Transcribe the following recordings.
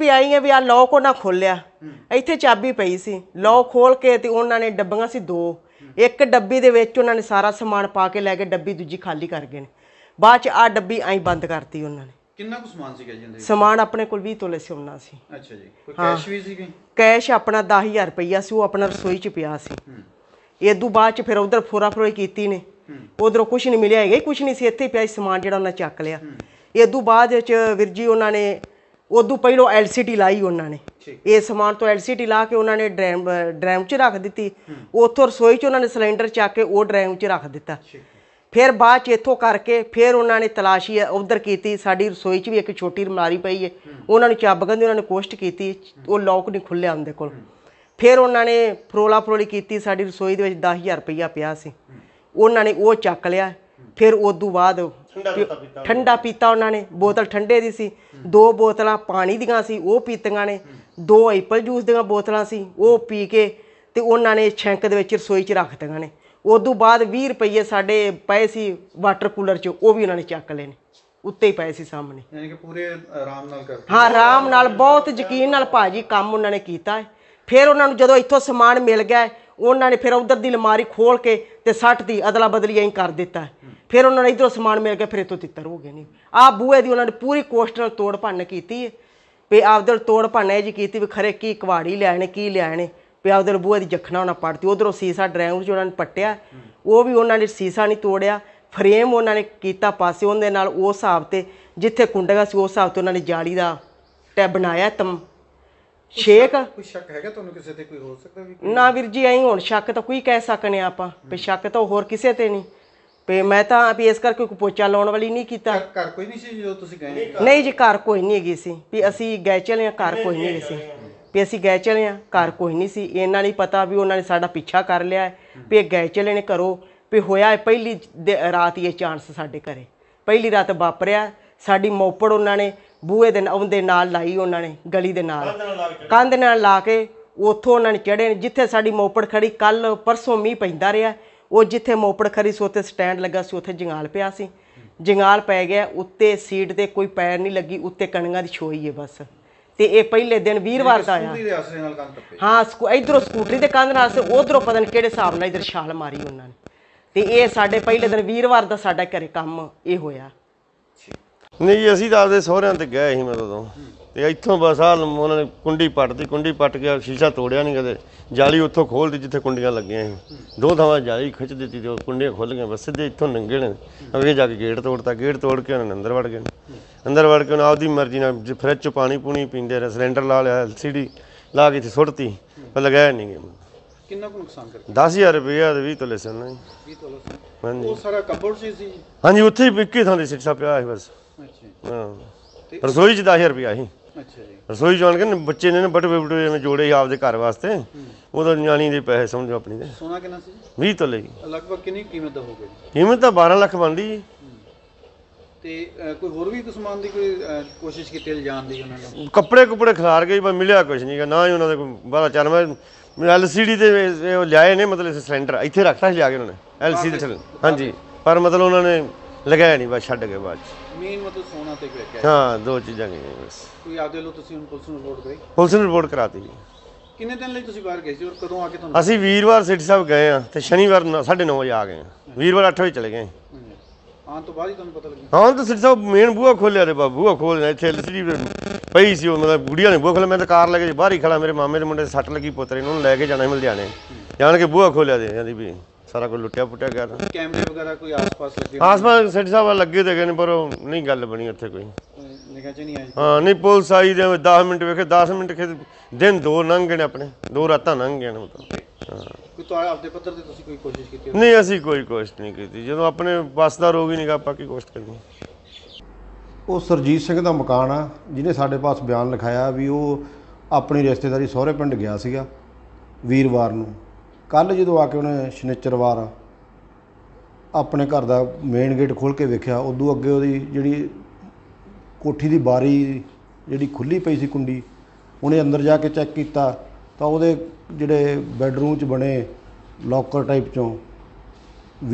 ਵੀ ਆਈ ਹੈ ਵੀ ਆ ਲੌਕ ਉਹਨਾਂ ਖੋਲਿਆ ਇੱਥੇ ਚਾਬੀ ਪਈ ਸੀ ਲੌਕ ਖੋਲ ਕੇ ਤੇ ਉਹਨਾਂ ਨੇ ਡੱਬੀਆਂ ਸੀ ਦੋ ਇੱਕ ਡੱਬੀ ਦੇ ਵਿੱਚ ਉਹਨਾਂ ਨੇ ਸਾਰਾ ਸਮਾਨ ਪਾ ਕੇ ਲੈ ਕੇ ਡੱਬੀ ਦੂਜੀ ਖਾਲੀ ਕਰ ਗਏ ਨੇ ਬਾਅਦ ਚ ਆ ਡੱਬੀ ਐਂ ਬੰਦ ਕਰਤੀ ਉਹਨਾਂ ਨੇ ਕਿੰਨਾ ਕੁ ਸਮਾਨ ਸੀ ਕਹਿੰਦੇ ਅੰਦਰ ਸਮਾਨ ਆਪਣੇ ਕੋਲ 20 ਤੋਲੇ ਸੋਨਾ ਸੀ ਅੱਛਾ ਜੀ ਕੋਈ ਕੈਸ਼ ਵੀ ਸੀ ਕਿ ਕੈਸ਼ ਆਪਣਾ 10000 ਰੁਪਈਆ ਸੀ ਉਹ ਆਪਣਾ ਰਸੋਈ ਚ ਪਿਆ ਸੀ ਇਦੋਂ ਬਾਅਦ ਚ ਫਿਰ ਉਧਰ ਫੋਰਾ ਫਰੋਈ ਕੀਤੀ ਨੇ ਉਧਰੋਂ ਕੁਝ ਨਹੀਂ ਮਿਲਿਆ ਹੈਗਾ ਕੁਝ ਨਹੀਂ ਸੀ ਇੱਥੇ ਪਿਆ ਸਮਾਨ ਜਿਹੜਾ ਉਹਨਾਂ ਚੱਕ ਲਿਆ ਇਦੋਂ ਬਾਅਦ ਚ ਵਿਰਜੀ ਉਹਨਾਂ ਨੇ ਉਦੋਂ ਪਹਿਲਾਂ ਐਲਸੀਟੀ ਲਾਈ ਉਹਨਾਂ ਨੇ ਇਹ ਸਮਾਨ ਤੋਂ ਐਲਸੀਟੀ ਲਾ ਕੇ ਉਹਨਾਂ ਨੇ ਡਰਮ ਡਰਮ 'ਚ ਰੱਖ ਦਿੱਤੀ ਉੱਥੋਂ ਰਸੋਈ 'ਚ ਉਹਨਾਂ ਨੇ ਸਿਲੰਡਰ ਚੱਕ ਕੇ ਉਹ ਡਰਮ 'ਚ ਰੱਖ ਦਿੱਤਾ ਫਿਰ ਬਾਅਦ 'ਚ ਇੱਥੋਂ ਕਰਕੇ ਫਿਰ ਉਹਨਾਂ ਨੇ ਤਲਾਸ਼ੀ ਉਧਰ ਕੀਤੀ ਸਾਡੀ ਰਸੋਈ 'ਚ ਵੀ ਇੱਕ ਛੋਟੀ ਰਮਾਰੀ ਪਈ ਹੈ ਉਹਨਾਂ ਨੂੰ ਚਾਬ ਕਹਿੰਦੇ ਉਹਨਾਂ ਨੇ ਕੋਸ਼ਟ ਕੀਤੀ ਉਹ ਲੋਕ ਨਹੀਂ ਖੁੱਲਿਆ ਉਹਦੇ ਕੋਲ ਫਿਰ ਉਹਨਾਂ ਨੇ ਫਰੋਲਾ ਫਰੋਲੀ ਕੀਤੀ ਸਾਡੀ ਰਸੋਈ ਦੇ ਵਿੱਚ 10000 ਰੁਪਇਆ ਪਿਆ ਸੀ ਉਹਨਾਂ ਨੇ ਉਹ ਚੱਕ ਲਿਆ ਫਿਰ ਉਸ ਤੋਂ ਬਾਅਦ ਠੰਡਾ ਪੀਤਾ ਉਹਨਾਂ ਨੇ ਬੋਤਲ ਠੰਡੇ ਦੀ ਸੀ ਦੋ ਬੋਤਲਾਂ ਪਾਣੀ ਦੀਆਂ ਸੀ ਉਹ ਪੀਤੀਆਂ ਨੇ ਦੋ ਐਪਲ ਜੂਸ ਦੀਆਂ ਬੋਤਲਾਂ ਸੀ ਉਹ ਪੀ ਕੇ ਤੇ ਉਹਨਾਂ ਨੇ ਛੈਂਕ ਦੇ ਵਿੱਚ ਰਸੋਈ 'ਚ ਰੱਖ ਦਿੱਤੀਆਂ ਨੇ ਉਸ ਤੋਂ ਬਾਅਦ 20 ਰੁਪਏ ਸਾਡੇ ਪਏ ਸੀ ਵਾਟਰ ਕੂਲਰ 'ਚ ਉਹ ਵੀ ਉਹਨਾਂ ਨੇ ਚੱਕ ਲਏ ਨੇ ਉੱਤੇ ਹੀ ਪਏ ਸੀ ਸਾਹਮਣੇ ਯਾਨੀ ਕਿ ਪੂਰੇ ਆਰਾਮ ਨਾਲ ਕਰ ਹਾਂ ਆਰਾਮ ਨਾਲ ਬਹੁਤ ਯਕੀਨ ਨਾਲ ਭਾਜੀ ਕੰਮ ਉਹਨਾਂ ਨੇ ਕੀਤਾ ਫਿਰ ਉਹਨਾਂ ਨੂੰ ਜਦੋਂ ਇੱਥੋਂ ਸਮਾਨ ਮਿਲ ਗਿਆ ਉਹਨਾਂ ਨੇ ਫਿਰ ਉਧਰ ਦੀ ਲਮਾਰੀ ਖੋਲ ਕੇ ਤੇ ਸੱਟ ਦੀ ਅਦਲਾ ਬਦਲੀ ਐਂ ਕਰ ਦਿੱਤਾ ਫਿਰ ਉਹਨਾਂ ਨੇ ਇਧਰੋਂ ਸਮਾਨ ਮਿਲ ਕੇ ਫਿਰ ਇਤੋਂ ਤਿੱਤਰ ਹੋ ਗਏ ਨਹੀਂ ਆ ਬੂਏ ਦੀ ਉਹਨਾਂ ਨੇ ਪੂਰੀ ਕੋਸ਼ਟ ਨਾਲ ਤੋੜ ਭੰਨ ਕੀਤੀ ਹੈ ਵੀ ਆਪਦੇ ਤੋੜ ਭੰਨ ਐ ਜੀ ਕੀਤੀ ਵੀ ਖਰੇ ਕੀ ਕਵਾੜੀ ਲੈਣੇ ਕੀ ਲੈਣੇ ਵੀ ਆਪਦੇ ਬੂਏ ਦੀ ਜਖਣਾ ਉਹਨਾਂ ਪੜਤੀ ਉਧਰੋਂ ਸੀਸਾ ਡਰਾਈਵਰ ਚ ਉਹਨਾਂ ਨੇ ਪਟਿਆ ਉਹ ਵੀ ਉਹਨਾਂ ਨੇ ਸੀਸਾ ਨਹੀਂ ਤੋੜਿਆ ਫਰੇਮ ਉਹਨਾਂ ਨੇ ਕੀਤਾ ਪਾਸੇ ਉਹਦੇ ਨਾਲ ਉਸ ਹਾਬ ਤੇ ਜਿੱਥੇ ਕੁੰਡਗਾ ਸੀ ਉਸ ਹਾਬ ਤੇ ਉਹਨਾਂ ਨੇ ਜਾਲੀ ਦਾ ਟੈ ਬਣਾਇਆ ਤਮ ਸ਼ੇਕ ਕੋਈ ਸ਼ੱਕ ਹੈਗਾ ਤੁਹਾਨੂੰ ਕਿਸੇ ਤੇ ਕੋਈ ਹੋ ਸਕਦਾ ਵੀ ਨਾ ਵੀਰ ਜੀ ਐਂ ਹੁਣ ਸ਼ੱਕ ਤਾਂ ਕੋਈ ਕਹਿ ਸਕਨੇ ਆਪਾਂ ਵੀ ਸ਼ੱਕ ਤਾਂ ਹੋਰ ਕਿਸੇ ਤੇ ਨਹੀਂ ਵੀ ਮੈਂ ਤਾਂ ਵੀ ਇਸ ਕਰਕੇ ਕੋਈ ਪੋਚਾ ਲਾਉਣ ਵਾਲੀ ਨਹੀਂ ਕੀਤਾ ਘਰ- ਕੋਈ ਨਹੀਂ ਸੀ ਜਦੋਂ ਤੁਸੀਂ ਗਏ ਨਹੀਂ ਜੀ ਘਰ ਕੋਈ ਨਹੀਂ ਹੈਗੀ ਸੀ ਵੀ ਅਸੀਂ ਗਏ ਚਲੇ ਆ ਘਰ ਕੋਈ ਨਹੀਂ ਸੀ ਵੀ ਅਸੀਂ ਗਏ ਚਲੇ ਆ ਘਰ ਕੋਈ ਨਹੀਂ ਸੀ ਇਹਨਾਂ ਨੇ ਪਤਾ ਵੀ ਉਹਨਾਂ ਨੇ ਸਾਡਾ ਪਿੱਛਾ ਕਰ ਲਿਆ ਹੈ, ਵੀ ਇਹ ਗਏ ਚਲੇ ਨੇ ਕਰੋ ਵੀ ਹੋਇਆ ਹੈ ਪਹਿਲੀ ਰਾਤ ਹੀ ਇਹ ਚਾਂਸ ਸਾਡੇ ਘਰੇ ਪਹਿਲੀ ਰਾਤ ਵਾਪਰਿਆ ਸਾਡੀ ਮੋਪੜ ਉਹਨਾਂ ਨੇ ਬੂਹੇ ਦੇ ਉਹਦੇ ਨਾਲ ਲਾਈ ਉਹਨਾਂ ਨੇ ਗਲੀ ਦੇ ਨਾਲ ਕੰਧ ਨਾਲ ਲਾ ਕੇ ਉੱਥੋਂ ਉਹਨਾਂ ਨੇ ਚੜੇ ਜਿੱਥੇ ਸਾਡੀ ਮੋਪੜ ਖੜੀ ਕੱਲ ਪਰਸੋਂ ਮੀਂਹ ਪੈਂਦਾ ਰਿਹਾ ਉਹ ਜਿੱਥੇ ਮੋਪੜ ਖੜੀ ਸੀ ਉੱਥੇ ਸਟੈਂਡ ਲੱਗਾ ਸੀ ਉੱਥੇ ਜੰਗਾਲ ਪਿਆ ਸੀ ਜੰਗਾਲ ਪੈ ਗਿਆ ਉੱਤੇ ਸੀਟ ਤੇ ਕੋਈ ਪੈਰ ਨਹੀਂ ਲੱਗੀ ਉੱਤੇ ਕਣੀਆਂ ਦੀ ਛੋਈ ਹੈ ਬਸ ਤੇ ਇਹ ਪਹਿਲੇ ਦਿਨ ਵੀਰਵਾਰ ਦਾ ਆਇਆ ਹਾਂ ਇਧਰੋਂ ਸਕੂਟਰੀ ਦੇ ਕੰਧ ਨਾਲ ਸੇ ਉਧਰੋਂ ਪਤਨ ਕਿਹੜੇ ਹਿਸਾਬ ਨਾਲ ਇਧਰ ਛਾਲ ਮਾਰੀ ਉਹਨਾਂ ਨੇ ਤੇ ਇਹ ਸਾਡੇ ਪਹਿਲੇ ਦਿਨ ਵੀਰਵਾਰ ਦਾ ਸਾਡਾ ਘਰੇ ਕੰਮ ਇਹ ਹੋਇਆ ਨਹੀਂ ਅਸੀਂ ਤਾਂ ਆਪਦੇ ਸਹੁਰਿਆਂ ਤੇ ਗਏ ਸੀ ਮੈਂ ਉਦੋਂ ਤੇ ਇੱਥੋਂ ਬਸ ਆ ਉਹਨਾਂ ਨੇ ਕੁੰਡੀ ਪੱਟਦੀ ਕੁੰਡੀ ਪੱਟ ਕੇ ਸ਼ੀਸ਼ਾ ਤੋੜਿਆ ਨਹੀਂ ਕਦੇ ਜਾਲੀ ਉੱਥੋਂ ਖੋਲਦੀ ਜਿੱਥੇ ਕੁੰਡੀਆਂ ਲੱਗੀਆਂ ਸੀ ਦੋ ਥਾਵਾਂ ਜਾਲੀ ਖਿੱਚ ਦਿੱਤੀ ਤੇ ਉਹ ਕੁੰਡੀਆਂ ਖੁੱਲ ਗਈਆਂ ਬਸ ਸਿੱਧੇ ਇੱਥੋਂ ਨੰਗੇ ਨੇ ਅੱਗੇ ਜਾ ਕੇ ਗੇਟ ਤੋੜਤਾ ਗੇਟ ਤੋੜ ਕੇ ਉਹਨਾਂ ਅੰਦਰ ਵੜ ਗਏ ਅੰਦਰ ਵੜ ਕੇ ਉਹਨਾਂ ਆਪਦੀ ਮਰਜ਼ੀ ਨਾਲ ਫ੍ਰਿਜ ਫਰਿੱਜ ਚ ਪਾਣੀ ਪੂਣੀ ਪੀਂਦੇ ਰਹੇ ਸਿਲੰਡਰ ਲਾ ਲਿਆ ਐਲਸੀਡੀ ਲਾ ਕੇ ਤੇ ਸੁੱਟਤੀ ਪਰ ਲਗਾਇਆ ਨਹੀਂ ਗਿਆ ਕਿੰਨਾ ਕੁ ਨੁਕਸਾਨ ਕਰਕੇ 10000 ਰੁਪਏ ਦੇ 20 ਤੋਲੇ ਸਨ ਜੀ। 20 ਤੋਲੇ ਸੀ। ਹਾਂਜੀ ਉਹ ਸਾਰਾ ਕੰਪੋਰਟ ਸੀ ਸੀ ਹਾਂਜੀ ਉੱਥੇ ਹੀ ਇੱਕੇ ਥਾਂ ਦੇ ਸਿੱਟਾ ਪਿਆ ਹੈ ਬਸ ਰਸੋਈ ਚ 10000 ਰੁਪਿਆ ਸੀ ਅੱਛਾ ਜੀ ਰਸੋਈ ਜਾਣ ਕੇ ਬੱਚੇ ਨੇ ਬਟਵੇ ਬਟਵੇ ਜਿਵੇਂ ਜੋੜੇ ਆਪ ਆਪਦੇ ਘਰ ਵਾਸਤੇ ਉਹਦਾ ਨਿਆਣੀ ਦੇ ਪੈਸੇ ਸਮਝੋ ਆਪਣੀ ਦੇ ਸੋਨਾ ਕਿੰਨਾ ਸੀ 20 ਤੋਲੇ ਜੀ ਲਗਭਗ ਕਿੰਨੀ ਕੀਮਤ ਦਾ ਹੋਊਗਾ ਕੀਮਤ ਤਾਂ 12 ਲੱਖ ਬਣਦੀ ਜੀ ਤੇ ਕੋਈ ਹੋਰ ਵੀ ਸਮਾਨ ਦੀ ਕੋਈ ਕੋਸ਼ਿਸ਼ ਕੀਤੀ ਜਾਣ ਦੀ ਉਹਨਾਂ ਨੇ ਕੱਪੜੇ ਕੁਪੜੇ ਖਿਲਾਰ ਗਏ ਪਰ ਮਿਲਿਆ ਕੁਝ ਨਹੀਂ ਨਾ ਹੀ ਉਹਨਾਂ ਦੇ ਕੋਈ ਬਾਹਲਾ ਚਾਰ ਮੈਂ ਐਲਸੀਡੀ ਤੇ ਲਿਆਏ ਨੇ ਮਤਲਬ ਸਿਲੰਡਰ ਇੱਥੇ ਰੱਖਤਾ ਸੀ ਲਿਆ ਕੇ ਉਹਨਾਂ ਨੇ ਐਲਸੀਡੀ ਹਾਂਜੀ ਪਰ ਮਤਲਬ ਉਹਨਾਂ ਨੇ ਲਗਾਇਆ ਨਹੀਂ ਬਸ ਛੱਡ ਗਏ ਬਾਅਦ 'ਚ। ਮੇਨ ਮਤਲਬ ਸੋਨਾ ਤੇ ਵੇਖਿਆ ਹਾਂ ਦੋ ਚੀਜ਼ਾਂ ਗਈਆਂ ਬਸ ਕੋਈ ਆਦੇ ਲੋ ਤੁਸੀਂ ਹੁਣ ਪੁਲਿਸ ਨੂੰ ਰਿਪੋਰਟ ਕਰਾਈ ਪੁਲਿਸ ਨੂੰ ਰਿਪੋਰਟ ਕਰਾਤੀ ਕਿੰਨੇ ਦਿਨ ਲਈ ਤੁਸੀਂ ਬਾਹਰ ਗਏ ਸੀ ਔਰ ਕਦੋਂ ਆ ਕੇ ਤੁਹਾਨੂੰ ਅਸੀਂ ਵੀਰਵਾਰ ਸਿਟੀ ਸਾਹਿਬ ਗਏ ਆ ਤੇ ਸ਼ਨੀਵਾਰ 9:30 ਵਜੇ ਆ ਗਏ ਆ ਵੀਰਵਾਰ 8:00 ਵਜੇ ਚਲੇ ਗਏ ਆਉਣ ਤੋਂ ਬਾਅਦ ਹੀ ਤੁਹਾਨੂੰ ਪਤਾ ਲੱਗਿਆ ਹਾਂ ਤਾਂ ਸਿਟੀ ਸਾਹਿਬ ਮੇਨ ਬੂਹਾ ਖੋਲਿਆ ਤੇ ਬਾ ਬੂਹਾ ਖੋਲਿਆ ਇੱਥੇ ਐਲਸੀਡੀ ਪਈ ਸੀ ਉਹਨਾਂ ਦਾ ਗੁੜੀਆਂ ਨੇ ਬੂਹਾ ਖੋਲਿਆ ਮੈਂ ਤਾਂ ਕਾਰ ਲੈ ਕੇ ਬਾਹਰ ਹੀ ਖੜਾ ਮੇਰੇ ਮਾਮੇ ਦੇ ਮੁੰਡੇ ਸੱਟ ਲੱਗੀ ਪੁੱਤਰੇ ਨੂੰ ਉਹਨੂੰ ਲੈ ਕੇ ਜਾਣਾ ਮਿਲ ਜਾਣੇ ਜਾਣ ਕੇ ਬੂਹਾ ਖੋਲਿਆ ਦੇ ਜਾਂਦੀ ਵੀ ਸਾਰਾ ਕੁਝ ਲੁੱਟਿਆ ਪੁੱਟਿਆ ਗਿਆ ਨਾ ਕੈਮਰੇ ਵਗੈਰਾ ਕੋਈ ਆਸ-ਪਾਸ ਲੱਗੇ ਆਸ-ਪਾਸ ਸੈਟ ਸਾਹਿਬ ਲੱਗੇ ਤੇ ਗਏ ਨੇ ਪਰ ਉਹ ਨਹੀਂ ਗੱਲ ਬਣੀ ਉੱਥੇ ਕੋਈ ਨਿਗਾਹ ਚ ਨਹੀਂ ਆਈ ਹਾਂ ਨਹੀਂ ਪੁਲਿਸ ਆਈ ਦੇ 10 ਮਿੰਟ ਵੇਖੇ 10 ਮਿੰਟ ਖੇ ਦਿਨ ਦੋ ਲੰਘ ਗਏ ਨੇ ਆਪਣੇ ਦੋ ਰਾਤਾਂ ਲੰਘ ਗਏ ਨੇ ਮਤਲਬ ਕੋਈ ਤੁਹਾਡੇ ਆਪਦੇ ਪੱਤਰ ਤੇ ਤੁਸੀਂ ਕੋਈ ਕੋਸ਼ਿਸ਼ ਕੀਤੀ ਨਹੀਂ ਅਸੀਂ ਕੋਈ ਕੋਸ਼ਿਸ਼ ਨਹੀਂ ਕੀਤੀ ਜਦੋਂ ਆਪਣੇ ਬਸ ਦਾ ਰੋਗ ਹੀ ਨਹੀਂਗਾ ਆਪਾਂ ਕੀ ਕੋਸ਼ਿਸ਼ ਕਰਨੀ ਉਹ ਸਰਜੀਤ ਸਿੰਘ ਦਾ ਮਕਾਨ ਆ ਜਿਹਨੇ ਸਾਡੇ ਪਾਸ ਬਿਆਨ ਲਿਖਾਇਆ ਵੀ ਉਹ ਆਪਣੀ ਰਿਸ਼ਤੇਦਾਰੀ ਸਹੁਰੇ ਪਿੰਡ ਗਿਆ ਸੀਗਾ ਵੀਰਵਾਰ ਨੂੰ ਕੱਲ ਜਦੋਂ ਆ ਕੇ ਉਹਨੇ ਸ਼ਨੀਚਰਵਾਰ ਆਪਣੇ ਘਰ ਦਾ ਮੇਨ ਗੇਟ ਖੋਲ ਕੇ ਵੇਖਿਆ ਉਦੋਂ ਅੱਗੇ ਉਹਦੀ ਜਿਹੜੀ ਕੋਠੀ ਦੀ ਬਾਰੀ ਜਿਹੜੀ ਖੁੱਲੀ ਪਈ ਸੀ ਕੁੰਡੀ ਉਹਨੇ ਅੰਦਰ ਜਾ ਕੇ ਚੈੱਕ ਕੀਤਾ ਤਾਂ ਉਹਦੇ ਜਿਹੜੇ ਬੈੱਡਰੂਮ 'ਚ ਬਣੇ ਲੋਕਰ ਟਾਈਪ ਚੋਂ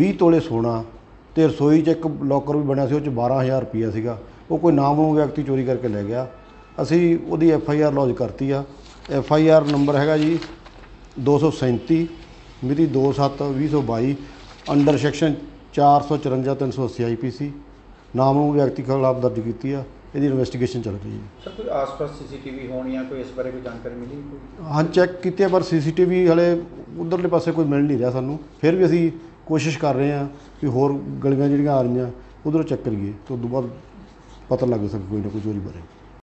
20 ਤੋਲੇ ਸੋਨਾ ਤੇ ਰਸੋਈ 'ਚ ਇੱਕ ਲੋਕਰ ਵੀ ਬਣਿਆ ਸੀ ਉਹ 'ਚ 12000 ਰੁਪਇਆ ਸੀਗਾ ਉਹ ਕੋਈ ਨਾਮਨੂ ਵਿਅਕਤੀ ਚੋਰੀ ਕਰਕੇ ਲੈ ਗਿਆ ਅਸੀਂ ਉਹਦੀ ਐਫ ਆਈ ਆਰ ਲੌਜ ਕਰਤੀ ਆ ਐਫ ਆਈ ਆਰ ਨੰਬਰ ਹੈਗਾ ਜੀ 237 ਮਿਤੀ 27/2022 ਅੰਡਰ ਸੈਕਸ਼ਨ 454380 ਆਈਪੀਸੀ ਨਾਮ ਨੂੰ ਵਿਅਕਤੀ ਖਿਲਾਫ ਦਰਜ ਕੀਤੀ ਆ ਇਹਦੀ ਇਨਵੈਸਟੀਗੇਸ਼ਨ ਚੱਲ ਰਹੀ ਹੈ ਸਰ ਕੋਈ ਆਸ-ਪਾਸ ਸੀਸੀਟੀਵੀ ਹੋਣੀ ਆ ਕੋਈ ਇਸ ਬਾਰੇ ਕੋਈ ਜਾਣਕਾਰੀ ਮਿਲੀ ਕੋਈ ਹਾਂ ਚੈੱਕ ਕੀਤੇ ਪਰ ਸੀਸੀਟੀਵੀ ਹਲੇ ਉਧਰਲੇ ਪਾਸੇ ਕੋਈ ਮਿਲ ਨਹੀਂ ਰਿਹਾ ਸਾਨੂੰ ਫਿਰ ਵੀ ਅਸੀਂ ਕੋਸ਼ਿਸ਼ ਕਰ ਰਹੇ ਹਾਂ ਕਿ ਹੋਰ ਗਲੀਆਂ ਜਿਹੜੀਆਂ ਆ ਰਹੀਆਂ ਉਧਰੋਂ ਚੈੱਕ ਕਰੀਏ ਤੋਂ ਦੁਬਾਰਾ ਬਾਅਦ ਪਤਾ ਲੱਗ ਸਕੇ ਕੋਈ ਨਾ ਕੋਈ ਚੋਰੀ ਬਾਰੇ